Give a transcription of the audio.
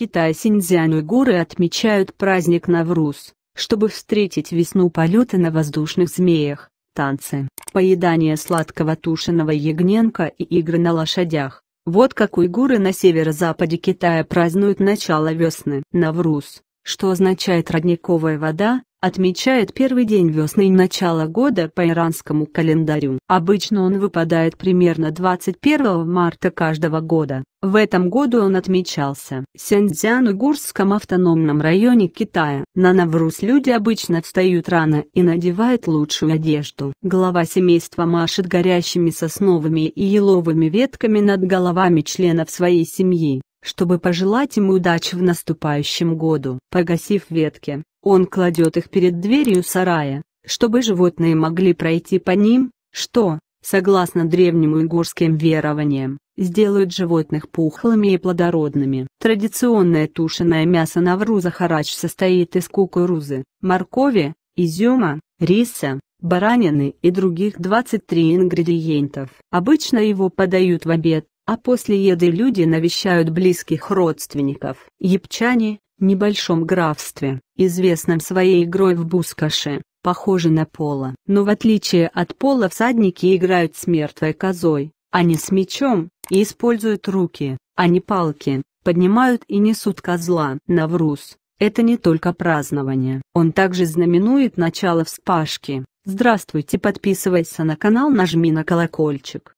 Китае Синьцзян горы отмечают праздник Навруз, чтобы встретить весну полета на воздушных змеях, танцы, поедание сладкого тушеного ягненка и игры на лошадях. Вот как уйгуры на северо-западе Китая празднуют начало весны. Навруз, что означает родниковая вода, отмечает первый день весны и начало года по иранскому календарю. Обычно он выпадает примерно 21 марта каждого года. В этом году он отмечался в сяньцзян угурском автономном районе Китая. На Навруз люди обычно встают рано и надевают лучшую одежду. Глава семейства машет горящими сосновыми и еловыми ветками над головами членов своей семьи чтобы пожелать им удачи в наступающем году. Погасив ветки, он кладет их перед дверью сарая, чтобы животные могли пройти по ним, что, согласно древним уйгурским верованиям, сделают животных пухлыми и плодородными. Традиционное тушеное мясо навру захарач состоит из кукурузы, моркови, изюма, риса, баранины и других 23 ингредиентов. Обычно его подают в обед, а после еды люди навещают близких родственников. Епчане, небольшом графстве, известном своей игрой в бускаше, похожи на поло. Но в отличие от пола всадники играют с мертвой козой, а не с мечом, и используют руки, а не палки, поднимают и несут козла. Навруз – это не только празднование. Он также знаменует начало вспашки. Здравствуйте, подписывайся на канал, нажми на колокольчик.